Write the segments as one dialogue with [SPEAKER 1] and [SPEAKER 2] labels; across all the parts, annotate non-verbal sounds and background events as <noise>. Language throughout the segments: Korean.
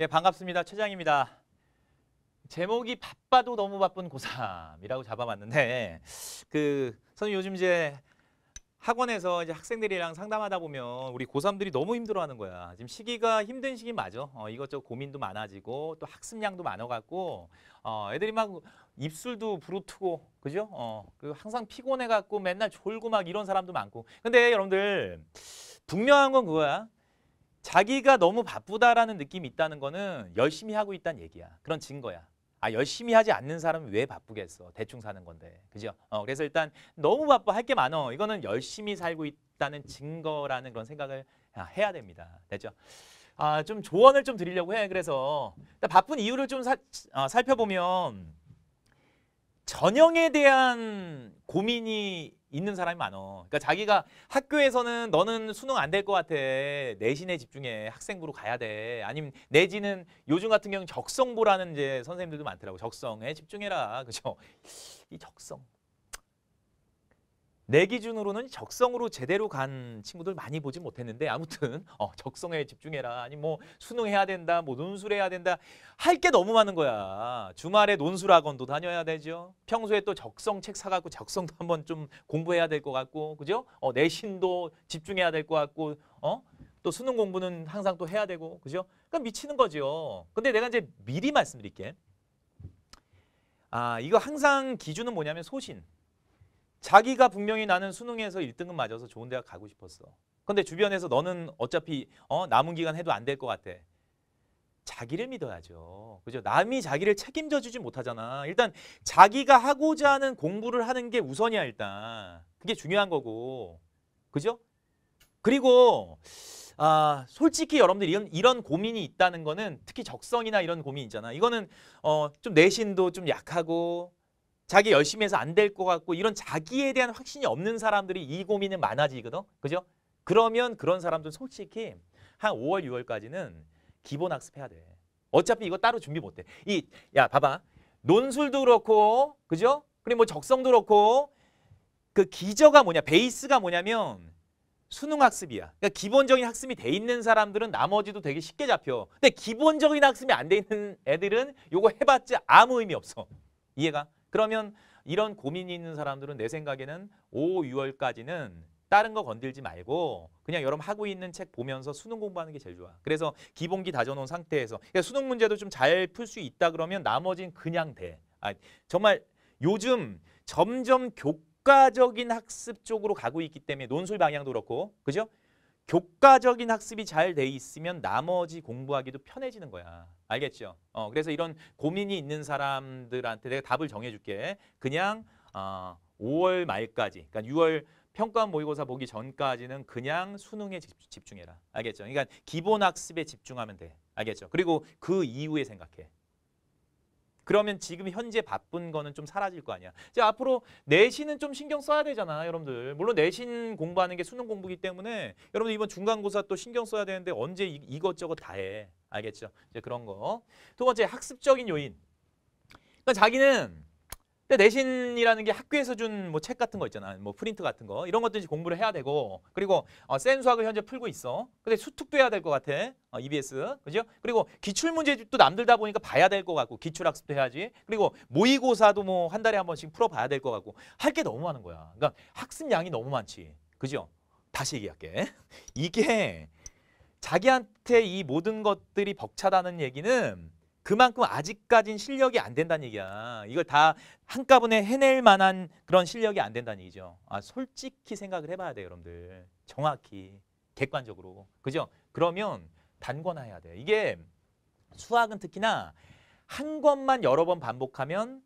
[SPEAKER 1] 예, 반갑습니다. 최장입니다. 제목이 바빠도 너무 바쁜 고3이라고 잡아봤는데 그 선생님 요즘 이제 학원에서 이제 학생들이랑 상담하다 보면 우리 고3들이 너무 힘들어하는 거야. 지금 시기가 힘든 시기 맞아. 어, 이것저것 고민도 많아지고 또 학습량도 많아갖고 어, 애들이 막 입술도 부르트고 그죠? 어, 그 항상 피곤해갖고 맨날 졸고 막 이런 사람도 많고. 근데 여러분들 분명한 건 그거야. 자기가 너무 바쁘다라는 느낌이 있다는 거는 열심히 하고 있다는 얘기야. 그런 증거야. 아 열심히 하지 않는 사람은왜 바쁘겠어? 대충 사는 건데, 그죠? 어, 그래서 일단 너무 바빠 할 게 많어. 이거는 열심히 살고 있다는 증거라는 그런 생각을 아, 해야 됩니다. 됐죠? 아, 좀 조언을 좀 드리려고 해. 그래서 바쁜 이유를 좀 사, 어, 살펴보면 전형에 대한 고민이 있는 사람이 많어. 그러니까 자기가 학교에서는 너는 수능 안 될 것 같아. 내신에 집중해. 학생부로 가야 돼. 아니면 내지는 요즘 같은 경우 적성부라는 이제 선생님들도 많더라고. 적성에 집중해라. 그죠? 이 적성. 내 기준으로는 적성으로 제대로 간 친구들 많이 보지 못했는데 아무튼 어, 적성에 집중해라. 아니 뭐 수능해야 된다. 뭐 논술해야 된다. 할 게 너무 많은 거야. 주말에 논술 학원도 다녀야 되죠. 평소에 또 적성 책 사갖고 적성도 한번 좀 공부해야 될 것 같고 그죠? 어, 내신도 집중해야 될 것 같고 어? 또 수능 공부는 항상 또 해야 되고 그죠? 그러니까 미치는 거죠. 근데 내가 이제 미리 말씀드릴게. 아 이거 항상 기준은 뭐냐면 소신. 자기가 분명히 나는 수능에서 1등은 맞아서 좋은 대학 가고 싶었어. 근데 주변에서 너는 어차피 어, 남은 기간 해도 안 될 것 같아. 자기를 믿어야죠. 그죠? 남이 자기를 책임져 주지 못하잖아. 일단 자기가 하고자 하는 공부를 하는 게 우선이야, 일단. 그게 중요한 거고. 그죠? 그리고 아, 솔직히 여러분들 이런 이런 고민이 있다는 거는 특히 적성이나 이런 고민 있잖아. 이거는 어, 좀 내신도 좀 약하고 자기 열심히 해서 안 될 것 같고 이런 자기에 대한 확신이 없는 사람들이 이 고민은 많아지거든. 그죠? 그러면 그런 사람들은 솔직히 한 5월, 6월까지는 기본 학습해야 돼. 어차피 이거 따로 준비 못 해. 이, 야, 봐봐. 논술도 그렇고, 그죠? 그리고 뭐 적성도 그렇고, 그 기저가 뭐냐, 베이스가 뭐냐면 수능 학습이야. 그러니까 기본적인 학습이 돼 있는 사람들은 나머지도 되게 쉽게 잡혀. 근데 기본적인 학습이 안 돼 있는 애들은 요거 해봤자 아무 의미 없어. 이해가? 그러면 이런 고민이 있는 사람들은 내 생각에는 5, 6월까지는 다른 거 건들지 말고 그냥 여러분 하고 있는 책 보면서 수능 공부하는 게 제일 좋아. 그래서 기본기 다져놓은 상태에서 그러니까 수능 문제도 좀 잘 풀 수 있다 그러면 나머진 그냥 돼. 아, 정말 요즘 점점 교과적인 학습 쪽으로 가고 있기 때문에 논술 방향도 그렇고 그죠? 교과적인 학습이 잘 돼 있으면 나머지 공부하기도 편해지는 거야. 알겠죠? 어, 그래서 이런 고민이 있는 사람들한테 내가 답을 정해줄게. 그냥 어, 5월 말까지, 그러니까 6월 평가원 모의고사 보기 전까지는 그냥 수능에 집중해라. 알겠죠? 그러니까 기본 학습에 집중하면 돼. 알겠죠? 그리고 그 이후에 생각해. 그러면 지금 현재 바쁜 거는 좀 사라질 거 아니야. 이제 앞으로 내신은 좀 신경 써야 되잖아, 여러분들. 물론 내신 공부하는 게 수능 공부기 때문에 여러분 이번 중간고사 또 신경 써야 되는데 언제 이, 이것저것 다 해. 알겠죠? 이제 그런 거. 두 번째 학습적인 요인. 그러니까 자기는 근데 내신이라는 게 학교에서 준 뭐 책 같은 거 있잖아. 뭐 프린트 같은 거. 이런 것도 이제 공부를 해야 되고. 그리고 어, 센 수학을 현재 풀고 있어. 근데 수특도 해야 될 것 같아. 어, EBS. 그죠? 그리고 기출문제집도 남들다 보니까 봐야 될 것 같고. 기출학습도 해야지. 그리고 모의고사도 뭐 한 달에 한 번씩 풀어봐야 될 것 같고. 할 게 너무 많은 거야. 그러니까 학습량이 너무 많지. 그죠? 다시 얘기할게. <laughs> 이게 자기한테 이 모든 것들이 벅차다는 얘기는 그만큼 아직까진 실력이 안 된다는 얘기야. 이걸 다 한꺼번에 해낼 만한 그런 실력이 안 된다는 얘기죠. 아, 솔직히 생각을 해봐야 돼요, 여러분들. 정확히, 객관적으로. 그죠? 그러면 단권화해야 돼. 이게 수학은 특히나 한권만 여러 번 반복하면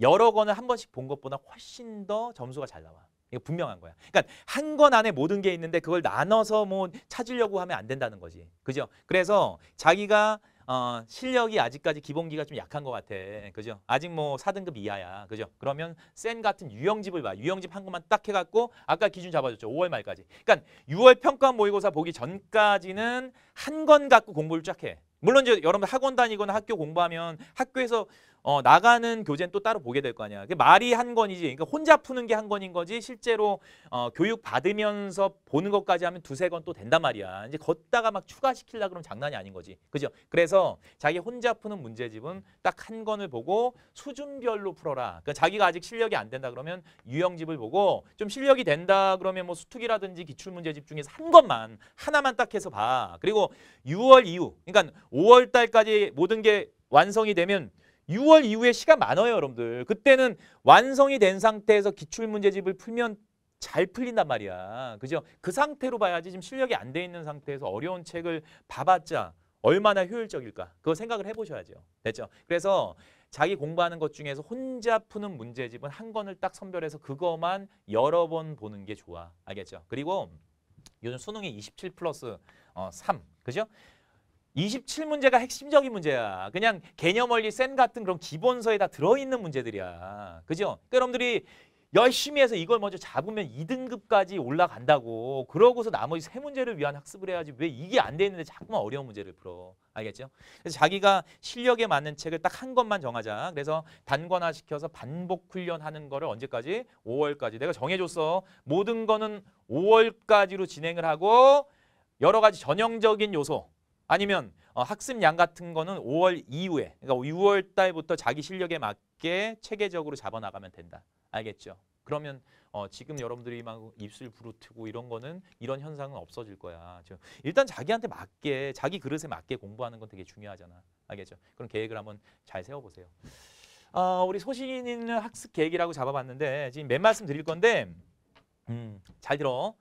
[SPEAKER 1] 여러 권을 한 번씩 본 것보다 훨씬 더 점수가 잘 나와. 이거 분명한 거야. 그러니까 한 권 안에 모든 게 있는데 그걸 나눠서 뭐 찾으려고 하면 안 된다는 거지. 그죠? 그래서 자기가 어, 실력이 아직까지 기본기가 좀 약한 것 같아. 그죠? 아직 뭐 4등급 이하야. 그죠? 그러면 센 같은 유형집을 봐. 유형집 한 것만 딱 해갖고 아까 기준 잡아줬죠. 5월 말까지. 그러니까 6월 평가 모의고사 보기 전까지는 한 건 갖고 공부를 쫙 해. 물론 이제 여러분 학원 다니거나 학교 공부하면 학교에서 어, 나가는 교재는 또 따로 보게 될 거 아니야. 그 말이 한 건이지. 그러니까 혼자 푸는 게 한 건인 거지. 실제로 어, 교육 받으면서 보는 것까지 하면 두세 건 또 된단 말이야. 이제 걷다가 막 추가시키려 그러면 장난이 아닌 거지. 그죠? 그래서 자기 혼자 푸는 문제집은 딱 한 건을 보고 수준별로 풀어라. 그러니까 자기가 아직 실력이 안 된다 그러면 유형집을 보고 좀 실력이 된다 그러면 뭐 수특이라든지 기출 문제집 중에서 한 것만 하나만 딱 해서 봐. 그리고 6월 이후 그러니까 5월 달까지 모든 게 완성이 되면 6월 이후에 시간 많아요, 여러분들. 그때는 완성이 된 상태에서 기출문제집을 풀면 잘 풀린단 말이야. 그죠? 그 상태로 봐야지 지금 실력이 안 돼 있는 상태에서 어려운 책을 봐봤자 얼마나 효율적일까? 그거 생각을 해보셔야죠. 됐죠? 그래서 자기 공부하는 것 중에서 혼자 푸는 문제집은 한 권을 딱 선별해서 그거만 여러 번 보는 게 좋아. 알겠죠? 그리고 요즘 수능이 27 플러스 어, 3. 그죠? 27문제가 핵심적인 문제야. 그냥 개념 원리 센 같은 그런 기본서에다 들어있는 문제들이야. 그죠? 그러니까 여러분들이 열심히 해서 이걸 먼저 잡으면 2등급까지 올라간다고 그러고서 나머지 세 문제를 위한 학습을 해야지 왜 이게 안 돼 있는데 자꾸만 어려운 문제를 풀어 알겠죠? 그래서 자기가 실력에 맞는 책을 딱 한 권만 정하자 그래서 단권화시켜서 반복 훈련하는 거를 언제까지? 5월까지 내가 정해줬어 모든 거는 5월까지로 진행을 하고 여러 가지 전형적인 요소 아니면 어, 학습 양 같은 거는 5월 이후에 그러니까 6월 달부터 자기 실력에 맞게 체계적으로 잡아나가면 된다. 알겠죠? 그러면 어, 지금 여러분들이 막 입술 부르트고 이런 거는 이런 현상은 없어질 거야. 일단 자기한테 맞게 자기 그릇에 맞게 공부하는 건 되게 중요하잖아. 알겠죠? 그럼 계획을 한번 잘 세워보세요. 어, 우리 소신 있는 학습 계획이라고 잡아봤는데 지금 몇 말씀 드릴 건데 음, 잘 들어.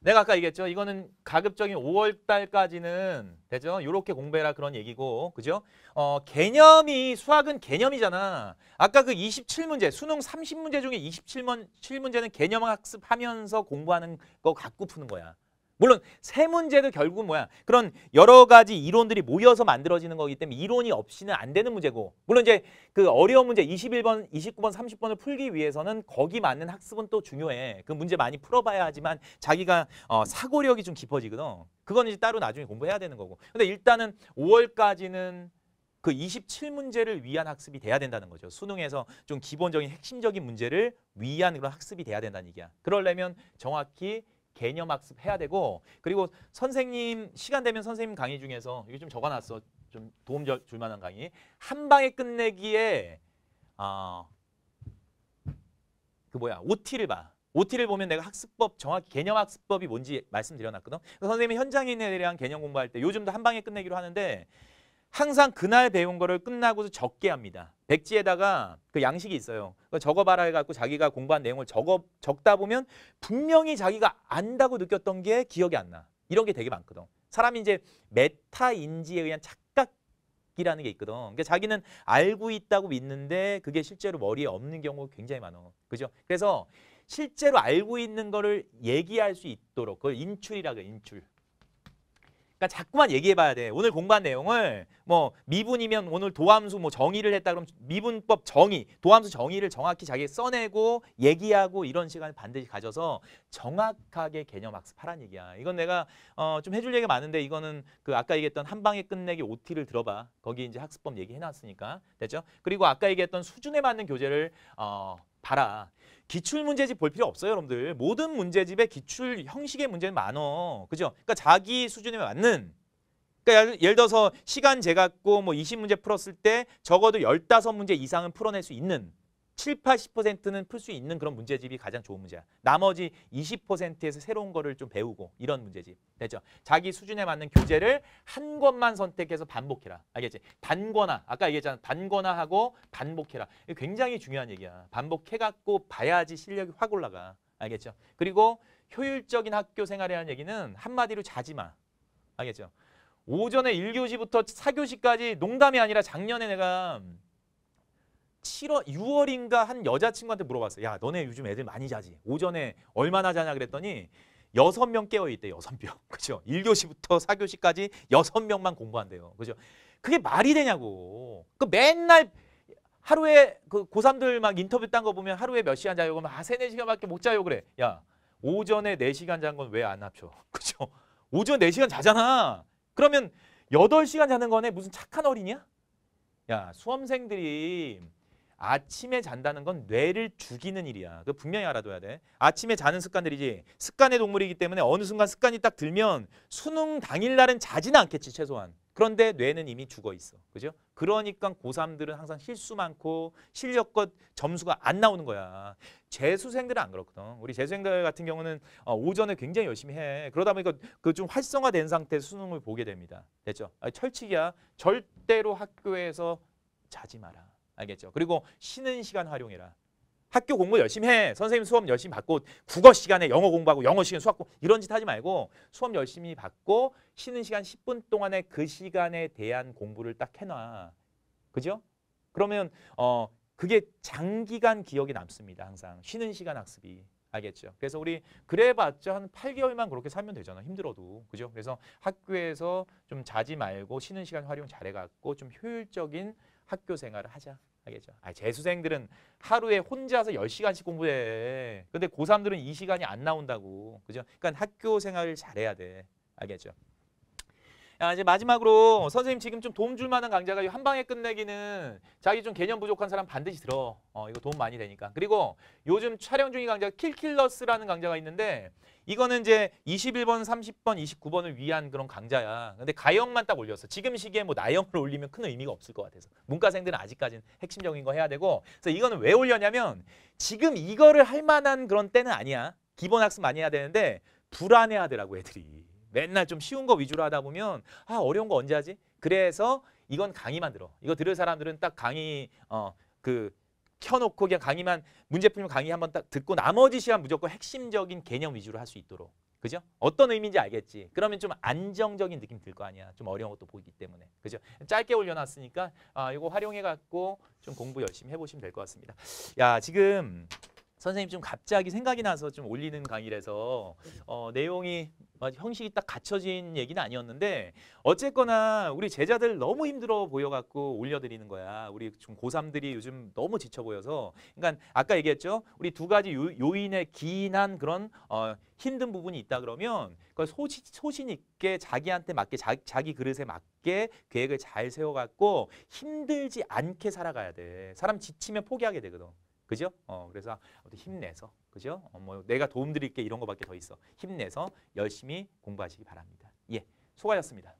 [SPEAKER 1] 내가 아까 얘기했죠. 이거는 가급적인 5월 달까지는 되죠. 요렇게 공부해라 그런 얘기고. 그죠? 어, 개념이 수학은 개념이잖아. 아까 그 27문제, 수능 30문제 중에 27문 7문제는 개념 학습하면서 공부하는 거 갖고 푸는 거야. 물론 세 문제도 결국은 뭐야 그런 여러 가지 이론들이 모여서 만들어지는 거기 때문에 이론이 없이는 안 되는 문제고 물론 이제 그 어려운 문제 21번, 29번, 30번을 풀기 위해서는 거기 맞는 학습은 또 중요해 그 문제 많이 풀어봐야 하지만 자기가 어, 사고력이 좀 깊어지거든 그건 이제 따로 나중에 공부해야 되는 거고 근데 일단은 5월까지는 그 27문제를 위한 학습이 돼야 된다는 거죠. 수능에서 좀 기본적인 핵심적인 문제를 위한 그런 학습이 돼야 된다는 얘기야. 그러려면 정확히 개념 학습해야 되고 그리고 선생님 시간 되면 선생님 강의 중에서 이게좀 적어놨어. 좀 도움 줄 만한 강의. 한 방에 끝내기에 어, 그 뭐야 OT를 봐. OT를 보면 내가 학습법 정확히 개념 학습법이 뭔지 말씀드려놨거든. 선생님이 현장인에 대한 개념 공부할 때 요즘도 한 방에 끝내기로 하는데 항상 그날 배운 거를 끝나고 서 적게 합니다. 백지에다가 그 양식이 있어요. 적어봐라 해갖고 자기가 공부한 내용을 적어 적다 보면 분명히 자기가 안다고 느꼈던 게 기억이 안 나. 이런 게 되게 많거든. 사람이 이제 메타 인지에 의한 착각이라는 게 있거든. 그러니까 자기는 알고 있다고 믿는데 그게 실제로 머리에 없는 경우가 굉장히 많어. 그죠? 그래서 실제로 알고 있는 거를 얘기할 수 있도록 그걸 인출이라 고 해요. 인출. 그러니까 자꾸만 얘기해봐야 돼. 오늘 공부한 내용을 뭐 미분이면 오늘 도함수 뭐 정의를 했다 그러면 미분법 정의, 도함수 정의를 정확히 자기 써내고 얘기하고 이런 시간을 반드시 가져서 정확하게 개념 학습하란 얘기야. 이건 내가 어, 좀 해줄 얘기가 많은데 이거는 그 아까 얘기했던 한 방에 끝내기 OT를 들어봐. 거기 이제 학습법 얘기해놨으니까 됐죠? 그리고 아까 얘기했던 수준에 맞는 교재를 어, 봐아 기출 문제집 볼 필요 없어요, 여러분들. 모든 문제집에 기출 형식의 문제는 많어. 그죠? 그러니까 자기 수준에 맞는 그러니까 예를, 예를 들어서 시간 재갖고 뭐 20문제 풀었을 때 적어도 15문제 이상은 풀어낼 수 있는 7, 80%는 풀 수 있는 그런 문제집이 가장 좋은 문제야. 나머지 20%에서 새로운 거를 좀 배우고 이런 문제집. 됐죠? 자기 수준에 맞는 교재를 한 권만 선택해서 반복해라. 알겠지? 단거나 아까 얘기했잖아. 단거나하고 반복해라. 굉장히 중요한 얘기야. 반복해갖고 봐야지 실력이 확 올라가. 알겠죠? 그리고 효율적인 학교 생활이라는 얘기는 한마디로 자지 마. 알겠죠? 오전에 1교시부터 4교시까지 농담이 아니라 작년에 내가 7월 6월인가 한 여자친구한테 물어봤어요. 야 너네 요즘 애들 많이 자지? 오전에 얼마나 자냐 그랬더니 6명 깨어있대 6명 <laughs> 그죠? 1교시부터 4교시까지 6 명만 공부한대요. 그죠? 그게 말이 되냐고. 그 맨날 하루에 그 고3들 막 인터뷰 딴 거 보면 하루에 몇 시간 자요? 그러면 아, 3, 4시간밖에 못 자요. 그래. 야, 오전에 4시간 잔건왜 안 합쳐? <laughs> 그죠? 오전 4시간 자잖아. 그러면 8시간 자는 거네? 무슨 착한 어린이야? 야, 수험생들이 아침에 잔다는 건 뇌를 죽이는 일이야. 그 분명히 알아둬야 돼. 아침에 자는 습관들이지. 습관의 동물이기 때문에 어느 순간 습관이 딱 들면 수능 당일 날은 자지는 않겠지 최소한. 그런데 뇌는 이미 죽어 있어. 그죠? 그러니까 고3들은 항상 실수 많고 실력껏 점수가 안 나오는 거야. 재수생들은 안 그렇거든. 우리 재수생들 같은 경우는 어, 오전에 굉장히 열심히 해. 그러다 보니까 그 좀 활성화된 상태 수능을 보게 됩니다. 됐죠? 철칙이야. 절대로 학교에서 자지 마라. 알겠죠? 그리고 쉬는 시간 활용해라. 학교 공부 열심히 해. 선생님 수업 열심히 받고 국어 시간에 영어 공부하고 영어 시간 수학 공부 이런 짓 하지 말고 수업 열심히 받고 쉬는 시간 10분 동안에 그 시간에 대한 공부를 딱 해놔. 그죠? 그러면 어 그게 장기간 기억에 남습니다. 항상 쉬는 시간 학습이. 알겠죠? 그래서 우리 그래봤자 한 8개월만 그렇게 살면 되잖아. 힘들어도. 그죠? 그래서 학교에서 좀 자지 말고 쉬는 시간 활용 잘해갖고 좀 효율적인 학교 생활을 하자. 알겠죠? 아, 재수생들은 하루에 혼자서 10시간씩 공부해. 근데 고3들은 이 시간이 안 나온다고. 그죠? 그러니까 학교 생활을 잘해야 돼. 알겠죠? 야, 이제 마지막으로 선생님 지금 좀 도움 줄 만한 강좌가 한 방에 끝내기는 자기 좀 개념 부족한 사람 반드시 들어. 어, 이거 도움 많이 되니까. 그리고 요즘 촬영 중인 강좌 킬킬러스라는 강좌가 있는데 이거는 이제 21번, 30번, 29번을 위한 그런 강좌야. 근데 가형만 딱 올렸어. 지금 시기에 뭐 나형을 올리면 큰 의미가 없을 것 같아서. 문과생들은 아직까지는 핵심적인 거 해야 되고. 그래서 이거는 왜 올렸냐면 지금 이거를 할 만한 그런 때는 아니야. 기본 학습 많이 해야 되는데 불안해하더라고 애들이. 맨날 좀 쉬운 거 위주로 하다 보면 아 어려운 거 언제 하지? 그래서 이건 강의만 들어. 이거 들을 사람들은 딱 강의 어 그 켜놓고 그냥 강의만 문제 풀면 강의 한번 딱 듣고 나머지 시간 무조건 핵심적인 개념 위주로 할 수 있도록 그죠? 어떤 의미인지 알겠지. 그러면 좀 안정적인 느낌 들 거 아니야. 좀 어려운 것도 보기 때문에. 그죠? 짧게 올려놨으니까 아, 이거 활용해갖고 좀 공부 열심히 해보시면 될 것 같습니다. 야, 지금 선생님 좀 갑자기 생각이 나서 좀 올리는 강의라서 어, 내용이 어, 형식이 딱 갖춰진 얘기는 아니었는데 어쨌거나 우리 제자들 너무 힘들어 보여갖고 올려드리는 거야. 우리 좀 고3들이 요즘 너무 지쳐 보여서 그러니까 아까 얘기했죠. 우리 두 가지 요인에 기인한 그런 어, 힘든 부분이 있다 그러면 그걸 소신, 소신 있게 자기한테 맞게 자, 자기 그릇에 맞게 계획을 잘 세워갖고 힘들지 않게 살아가야 돼. 사람 지치면 포기하게 되거든. 그죠? 어, 그래서 힘내서 그죠? 어, 뭐 내가 도움드릴게 이런 거밖에 더 있어. 힘내서 열심히 공부하시기 바랍니다. 예, 수고하셨습니다.